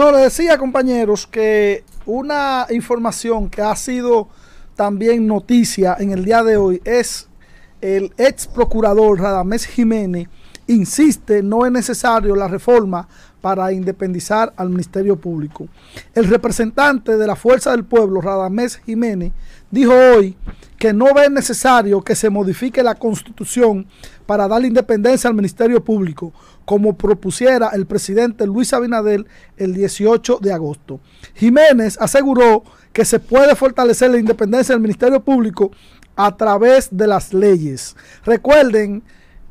No, le decía, compañeros, que una información que ha sido también noticia en el día de hoy es el ex procurador Radamés Jiménez insiste no es necesario la reforma para independizar al Ministerio Público. El representante de la Fuerza del Pueblo, Radamés Jiménez, dijo hoy que no ve necesario que se modifique la Constitución para dar independencia al Ministerio Público, como propusiera el presidente Luis Abinadel el 18 de agosto. Jiménez aseguró que se puede fortalecer la independencia del Ministerio Público a través de las leyes. Recuerden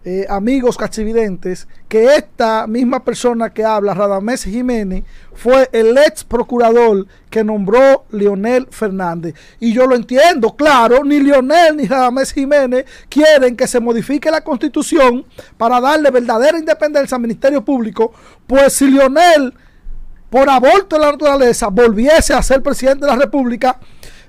eh, amigos cachividentes, que esta misma persona que habla, Radamés Jiménez, fue el ex procurador que nombró Lionel Fernández. Y yo lo entiendo, claro, ni Lionel ni Radamés Jiménez quieren que se modifique la constitución para darle verdadera independencia al Ministerio Público, pues si Lionel, por aborto de la naturaleza, volviese a ser presidente de la República,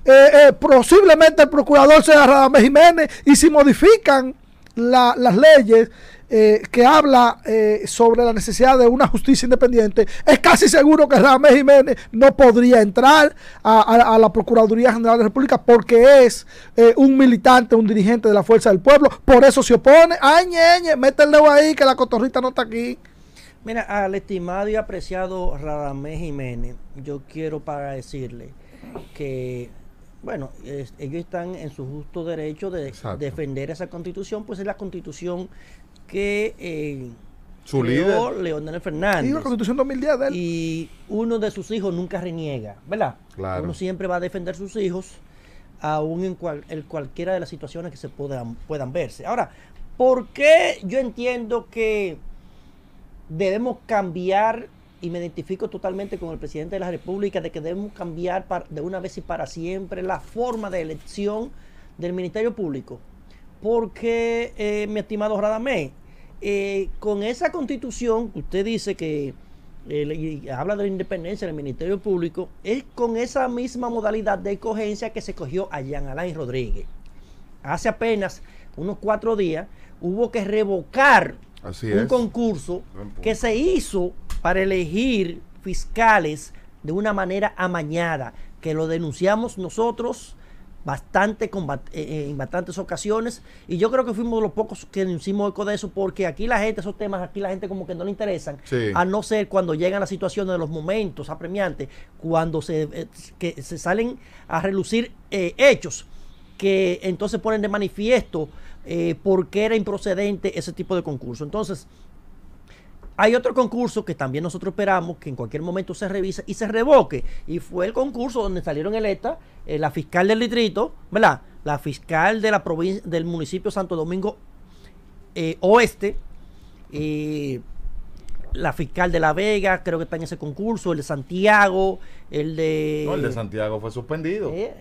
eh, eh, posiblemente el procurador sea Radamés Jiménez y si modifican las leyes eh, que habla eh, sobre la necesidad de una justicia independiente, es casi seguro que Ramés Jiménez no podría entrar a, la Procuraduría General de la República porque es eh, un militante, un dirigente de la Fuerza del Pueblo, por eso se opone. Ay, ñeñe, mete ahí que la cotorrita no está aquí. Mira, al estimado y apreciado Radamés Jiménez, yo quiero para decirle que bueno, ellos están en su justo derecho de defender esa constitución, pues es la constitución que eh, su creó Fernández. Y la constitución 2010 de él. Y uno de sus hijos nunca reniega, ¿verdad? Claro. Uno siempre va a defender sus hijos, aún en, cual, en cualquiera de las situaciones que se puedan, puedan verse. Ahora, ¿por qué yo entiendo que debemos cambiar y me identifico totalmente con el presidente de la República de que debemos cambiar de una vez y para siempre la forma de elección del Ministerio Público. Porque, eh, mi estimado Radamé, eh, con esa constitución que usted dice que eh, habla de la independencia del Ministerio Público, es con esa misma modalidad de cogencia que se cogió a Jean Alain Rodríguez. Hace apenas unos cuatro días hubo que revocar un concurso que se hizo para elegir fiscales de una manera amañada, que lo denunciamos nosotros bastante eh, eh, en bastantes ocasiones y yo creo que fuimos los pocos que hicimos eco de eso porque aquí la gente esos temas aquí la gente como que no le interesan a no ser cuando llegan las situaciones de los momentos apremiantes cuando se, eh, se salen a relucir hechos que entonces ponen de manifiesto porque por qué era improcedente ese tipo de concurso entonces hay otro concurso que también nosotros esperamos que en cualquier momento se revise y se revoque. Y fue el concurso donde salieron electas eh, la fiscal del litrito ¿verdad? La fiscal de la provincia, del municipio Santo Domingo eh, Oeste. la fiscal de La Vega, creo que está en ese concurso, el de Santiago, el de... No, el de Santiago fue suspendido. Eh,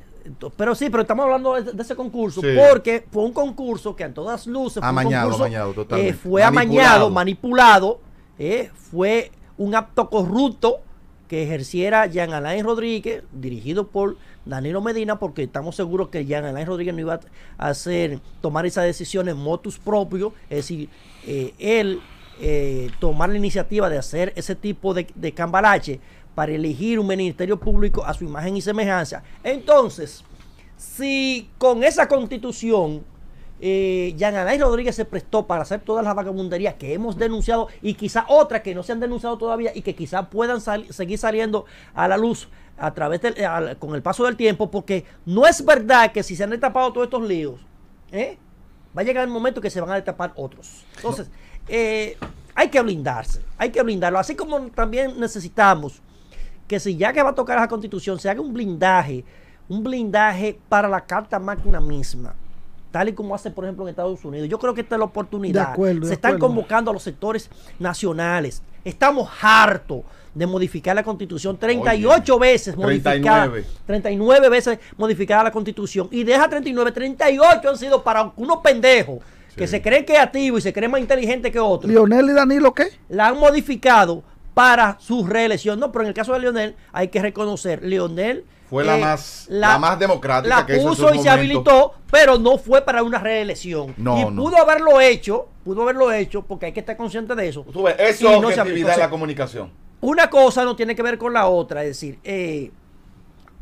pero sí, pero estamos hablando de, ese concurso, porque fue un concurso que en todas luces fue amañado, un concurso, fue amañado, manipulado, eh, fue un acto corrupto que ejerciera Jean Alain Rodríguez, dirigido por Danilo Medina, porque estamos seguros que Jean Alain Rodríguez no iba a hacer tomar esas decisiones motus propio, es decir, eh, él eh, tomar la iniciativa de hacer ese tipo de, de cambalache para elegir un ministerio público a su imagen y semejanza. Entonces, si con esa constitución eh, Alain Rodríguez se prestó para hacer todas las vagabunderías que hemos denunciado y quizá otras que no se han denunciado todavía y que quizá puedan seguir saliendo a la luz a través con el paso del tiempo, porque no es verdad que si se han destapado todos estos líos, ¿eh? va a llegar el momento que se van a destapar otros. Entonces, eh, hay que blindarse, hay que blindarlo, así como también necesitamos que si ya que va a tocar la constitución, se haga un blindaje, un blindaje para la Carta máquina misma tal y como hace, por ejemplo, en Estados Unidos. Yo creo que esta es la oportunidad. De Se están convocando a los sectores nacionales. Estamos hartos de modificar la constitución 38 veces modificada. 39. veces modificada la constitución. Y deja 39, 38 han sido para unos pendejos que se creen creativos y se creen más inteligentes que otros. ¿Lionel y Danilo qué? La han modificado para su reelección. No, pero en el caso de Lionel hay que reconocer, Lionel fue la eh, más la, más democrática la puso y se habilitó, pero no fue para una reelección. No, y pudo haberlo hecho, pudo haberlo hecho porque hay que estar consciente de eso. Tú ves, eso es no de la comunicación. Una cosa no tiene que ver con la otra, es decir, eh,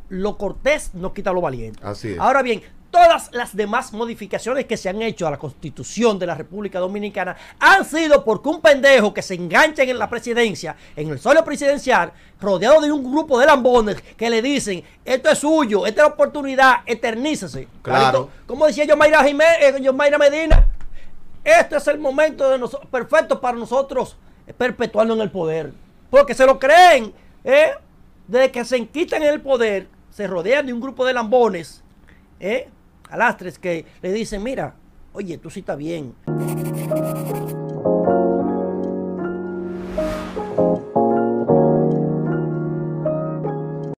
lo cortés nos quita lo valiente. Así es. Ahora bien, todas las demás modificaciones que se han hecho a la constitución de la República Dominicana han sido porque un pendejo que se engancha en la presidencia, en el suelo presidencial, rodeado de un grupo de lambones que le dicen, esto es suyo, esta es la oportunidad, eternícese. Claro. Como decía yo Mayra, eh, Mayra Medina, este es el momento de perfecto para nosotros perpetuando en el poder. Porque se lo creen, ¿eh? Desde que se quitan el poder, se rodean de un grupo de lambones, ¿eh? alastres que le dicen, mira, oye, tú sí estás bien.